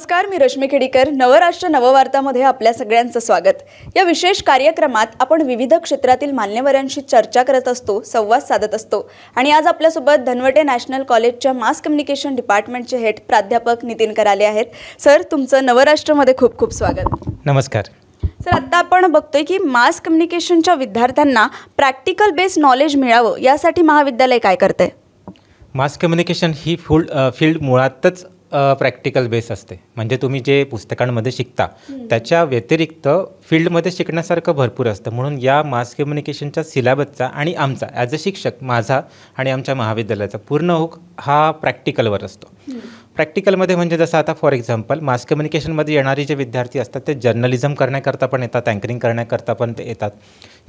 नमस्कार मी रश्मी खेडीकर नवराष्ट्र नववार्तामध्ये आपल्या सगळ्यांचं स्वागत या विशेष कार्यक्रमात आपण विविध क्षेत्रातील मान्यवरांशी चर्चा करत असतो संवाद साधत असतो आणि आज आपल्यासोबत धनवटे नॅशनल कॉलेजच्या मास कम्युनिकेशन डिपार्टमेंटचे हेड प्राध्यापक नितीन कराले आहेत सर तुमचं नवराष्ट्रमध्ये खूप खूप स्वागत नमस्कार सर आत्ता आपण बघतोय की मास कम्युनिकेशनच्या विद्यार्थ्यांना प्रॅक्टिकल बेस्ड नॉलेज मिळावं यासाठी महाविद्यालय काय करतंय मास कम्युनिकेशन ही फुल फील्ड मुळातच प्रॅक्टिकल बेस असते म्हणजे तुम्ही जे पुस्तकांमध्ये शिकता त्याच्या व्यतिरिक्त फील्डमध्ये शिकण्यासारखं भरपूर असतं म्हणून या मास कम्युनिकेशनच्या सिलॅबसचा आणि आमचा ॲज अ शिक्षक माझा आणि आमच्या महाविद्यालयाचा पूर्ण हुक हा प्रॅक्टिकलवर असतो प्रॅक्टिकलमध्ये म्हणजे जसं आता फॉर एक्झाम्पल मास कम्युनिकेशनमध्ये येणारे जे विद्यार्थी असतात ते जर्नलिझम करण्याकरता पण येतात अँकरिंग करण्याकरता पण ते येतात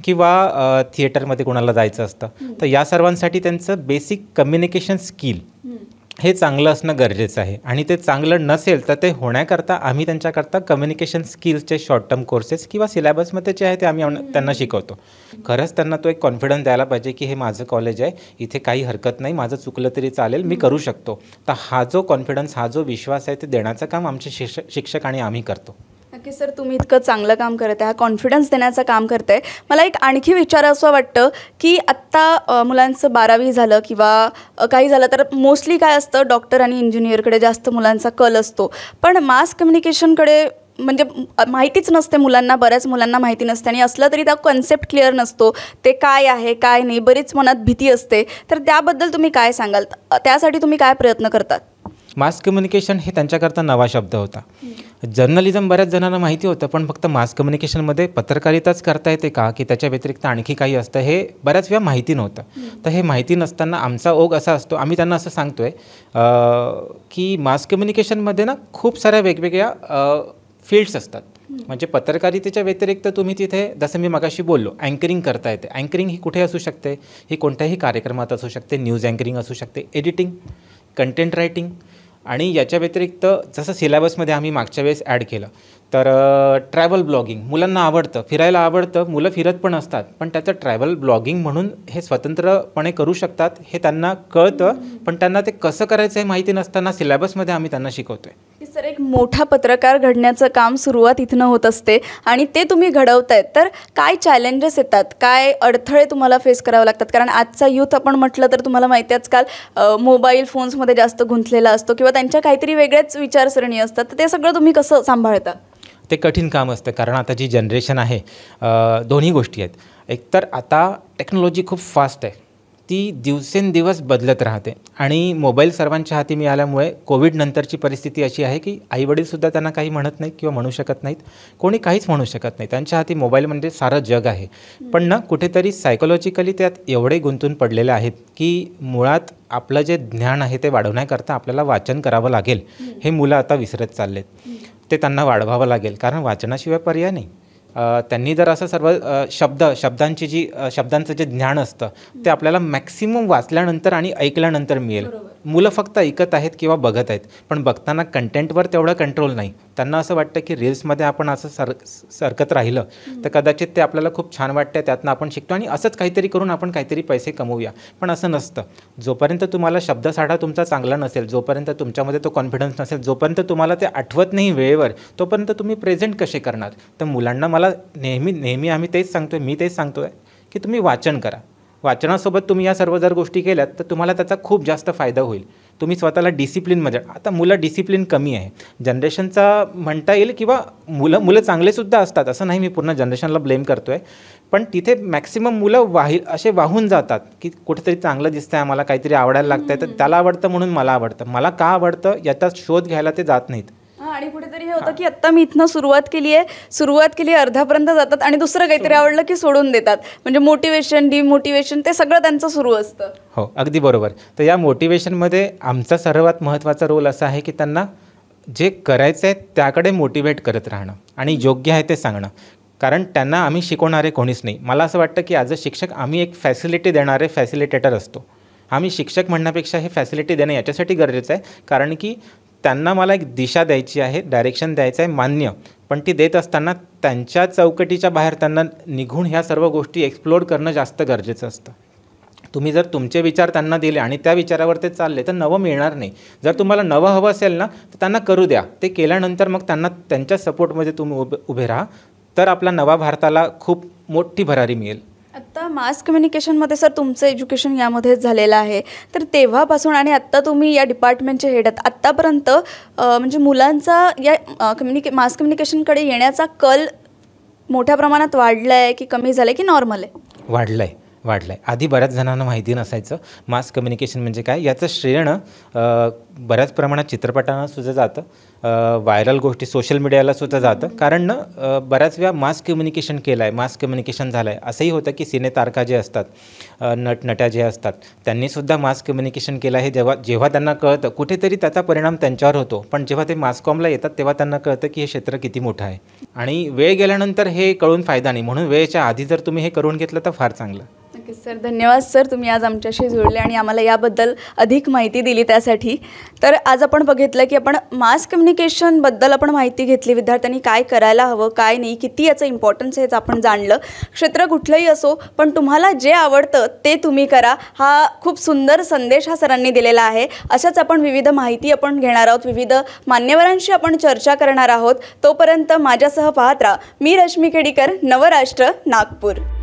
किंवा थिएटरमध्ये कोणाला जायचं असतं तर या सर्वांसाठी त्यांचं बेसिक कम्युनिकेशन स्किल हे चांगलं असणं गरजेचं आहे आणि ते चांगलं नसेल तर ते होण्याकरता आम्ही त्यांच्याकरता कम्युनिकेशन स्किल्सचे शॉर्ट टर्म कोर्सेस किंवा सिलेबसमध्ये जे आहे ते आम्ही त्यांना शिकवतो खरंच त्यांना तो एक कॉन्फिडन्स द्यायला पाहिजे की हे माझं कॉलेज आहे इथे काही हरकत नाही माझं चुकलं तरी चालेल मी करू शकतो तर हा जो कॉन्फिडन्स हा जो विश्वास आहे ते देण्याचं काम आमचे शिक्षक आणि आम्ही करतो नक्की सर तुम्ही इतकं चांगलं काम करत आहे कॉन्फिडन्स देण्याचं काम करत आहे मला एक आणखी विचार असं वाटतं की आत्ता मुलांचं बारावी झालं किंवा काही झालं तर मोस्टली काय असतं डॉक्टर आणि इंजिनियरकडे जास्त मुलांचा कल असतो पण मास कम्युनिकेशनकडे म्हणजे माहितीच नसते मुलांना बऱ्याच मुलांना माहिती नसते आणि असलं तरी त्या कॉन्सेप्ट क्लिअर नसतो ते काय आहे काय नाही बरीच मनात भीती असते तर त्याबद्दल तुम्ही काय सांगाल त्यासाठी तुम्ही काय प्रयत्न करतात मास कम्युनिकेशन हे त्यांच्याकरता नवा शब्द होता जर्नलिझम बऱ्याच जणांना माहिती होतं पण फक्त मास कम्युनिकेशनमध्ये पत्रकारिताच करता येते का की त्याच्या व्यतिरिक्त आणखी काही असतं हे बऱ्याच वेळा माहिती नव्हतं तर हे माहिती नसताना आमचा ओघ असा असतो आम्ही त्यांना असं सांगतो आहे की मास कम्युनिकेशनमध्ये ना खूप साऱ्या वेगवेगळ्या फील्ड्स असतात म्हणजे पत्रकारितेच्या व्यतिरिक्त तुम्ही तिथे जसं मी मगाशी बोललो अँकरिंग करता येते अँकरिंग ही कुठे असू शकते ही कोणत्याही कार्यक्रमात असू शकते न्यूज अँकरिंग असू शकते एडिटिंग कंटेंट रायटिंग आणि याच्या व्यतिरिक्त जसं सिलेबसमध्ये आम्ही मागच्या वेळेस ॲड केलं तर ट्रॅव्हल ब्लॉगिंग मुलांना आवडतं फिरायला आवडतं मुलं फिरत पण असतात पण त्याचं ट्रॅव्हल ब्लॉगिंग म्हणून हे स्वतंत्रपणे करू शकतात हे त्यांना कळतं पण त्यांना ते कसं करायचं हे माहिती नसताना सिलेबसमध्ये आम्ही त्यांना शिकवतो आहे सर एक मोठा पत्रकार घडण्याचं काम सुरुवात इथनं होत असते आणि ते तुम्ही घडवतायत तर काय चॅलेंजेस येतात काय अडथळे तुम्हाला फेस करावे लागतात कारण आजचा यूथ आपण म्हटलं तर तुम्हाला माहिती आजकाल मोबाईल फोन्समध्ये जास्त गुंतलेला असतो किंवा त्यांच्या काहीतरी वेगळ्याच विचारसरणी असतात तर ते सगळं तुम्ही कसं सांभाळता ते कठीण काम असतं कारण आता जी जनरेशन आहे दोन्ही गोष्टी आहेत एकतर आता टेक्नॉलॉजी खूप फास्ट आहे ती दिवसेंदिवस बदलत राहते आणि मोबाईल सर्वांच्या हाती मिळाल्यामुळे कोविडनंतरची परिस्थिती अशी आहे की आईवडीलसुद्धा त्यांना काही म्हणत नाहीत किंवा म्हणू शकत नाहीत कोणी काहीच म्हणू शकत नाही त्यांच्या हाती मोबाईल म्हणजे सारं जग आहे पण ना कुठेतरी सायकोलॉजिकली त्यात एवढे गुंतून पडलेले आहेत की मुळात आपलं जे ज्ञान आहे ते वाढवण्याकरता आपल्याला वाचन करावं लागेल हे मुलं आता विसरत चाललेत ते त्यांना वाढवावं लागेल कारण वाचनाशिवाय पर्याय नाही त्यांनी जर असं सर्व शब्द शब्दांची जी शब्दांचं जे ज्ञान असतं ते आपल्याला मॅक्सिमम वाचल्यानंतर आणि ऐकल्यानंतर मिळेल मुलं फक्त ऐकत आहेत किंवा बघत आहेत पण बघताना कंटेंटवर तेवढं कंट्रोल नाही त्यांना असं वाटतं की रील्समध्ये आपण असं सर सरकत राहिलं तर कदाचित ते आपल्याला खूप छान वाटतं त्यातनं आपण शिकतो आणि असंच काहीतरी करून आपण काहीतरी पैसे कमवूया पण असं नसतं जोपर्यंत तुम्हाला शब्दसाठा तुमचा चांगला नसेल जोपर्यंत तुमच्यामध्ये तो कॉन्फिडन्स नसेल जोपर्यंत तुम्हाला ते आठवत नाही वेळेवर तोपर्यंत तुम्ही प्रेझेंट कसे करणार तर मुलांना मला नेहमी नेहमी आम्ही तेच सांगतो मी तेच सांगतो आहे की तुम्ही वाचन करा वाचनासोबत तुम्ही या सर्व जर गोष्टी केल्यात तर तुम्हाला त्याचा खूप जास्त फायदा होईल तुम्ही स्वतःला डिसिप्लिनमध्ये आता मुलं डिसिप्लिन कमी आहे जनरेशनचा म्हणता येईल किंवा मुलं मुलं चांगलेसुद्धा असतात असं नाही मी पूर्ण जनरेशनला ब्लेम करतो आहे पण तिथे मॅक्सिमम मुलं वाही असे वाहून जातात की कुठेतरी चांगलं दिसतं आहे आम्हाला काहीतरी आवडायला लागतं आहे तर त्याला आवडतं म्हणून मला आवडतं मला का आवडतं याचा शोध घ्यायला ते जात नाहीत आणि कुठेतरी हे होतं की आत्ता मी इथनं सुरुवात केली आहे सुरुवात केली अर्ध्यापर्यंत जातात आणि दुसरं काहीतरी आवडलं की सोडून देतात म्हणजे मोटिवेशन डिमोटिवेशन ते सगळं त्यांचं सुरू असतं हो अगदी बरोबर तर या मोटिवेशनमध्ये आमचा सर्वात महत्त्वाचा रोल असा आहे की त्यांना जे करायचं आहे त्याकडे मोटिवेट करत राहणं आणि योग्य आहे ते सांगणं कारण त्यांना आम्ही शिकवणारे कोणीच नाही मला असं वाटतं की ॲज अ शिक्षक आम्ही एक फॅसिलिटी देणारे फॅसिलिटेटर असतो आम्ही शिक्षक म्हणण्यापेक्षा हे फॅसिलिटी देणं याच्यासाठी गरजेचं आहे कारण की त्यांना मला एक दिशा द्यायची आहे डायरेक्शन द्यायचं आहे मान्य पण ती देत असताना त्यांच्या चौकटीच्या बाहेर त्यांना निघून ह्या सर्व गोष्टी एक्सप्लोर करणं जास्त गरजेचं असतं तुम्ही जर तुमचे विचार त्यांना दिले आणि त्या विचारावर ते चालले तर नवं मिळणार नाही जर तुम्हाला नवं हवं असेल ना तर त्यांना करू द्या ते केल्यानंतर मग त्यांना त्यांच्या सपोर्टमध्ये तुम्ही उभे उभे राहा तर आपला नवा भारताला खूप मोठी भरारी मिळेल आत्ता मास कम्युनिकेशनमध्ये सर तुमचं एज्युकेशन यामध्येच झालेलं आहे तर तेव्हापासून आणि आत्ता तुम्ही या डिपार्टमेंटचे हेड आहात आत्तापर्यंत म्हणजे मुलांचा या कम्युनिके मास कम्युनिकेशनकडे येण्याचा कल मोठ्या प्रमाणात वाढला आहे की कमी झाला आहे की नॉर्मल आहे वाढलं आहे वाढलं आहे आधी बऱ्याच जणांना माहिती नसायचं मास कम्युनिकेशन म्हणजे काय याचं श्रेण बऱ्याच प्रमाणात चित्रपटांना सुद्धा जातं व्हायरल गोष्टी सोशल मीडियाला सुद्धा जातं कारण ना बऱ्याच वेळा मास कम्युनिकेशन केलं आहे मास कम्युनिकेशन झालं आहे असंही होतं की सिनेतारका जे असतात नटनट्या जे असतात त्यांनीसुद्धा मास कम्युनिकेशन केलं आहे जेव्हा जेव्हा त्यांना कळतं कुठेतरी त्याचा परिणाम त्यांच्यावर होतो पण जेव्हा ते मास्कॉमला येतात तेव्हा त्यांना कळतं की हे क्षेत्र किती मोठं आहे आणि वेळ गेल्यानंतर हे कळून फायदा नाही म्हणून वेळेच्या आधी जर तुम्ही हे करून घेतलं तर फार चांगलं सर धन्यवाद सर तुम्ही आज आमच्याशी जुळले आणि आम्हाला याबद्दल अधिक माहिती दिली त्यासाठी तर आज आपण बघितलं की आपण मास कम्युनिकेशनबद्दल आपण माहिती घेतली विद्यार्थ्यांनी काय करायला हवं काय नाही किती याचं इम्पॉर्टन्स आहे आपण जाणलं क्षेत्र कुठलंही असो पण तुम्हाला जे आवडतं ते तुम्ही करा हा खूप सुंदर संदेश हा सरांनी दिलेला आहे अशाच आपण विविध माहिती आपण घेणार आहोत विविध मान्यवरांशी आपण चर्चा करणार आहोत तोपर्यंत माझ्यासह पाहत राहा मी रश्मी खेडीकर नवराष्ट्र नागपूर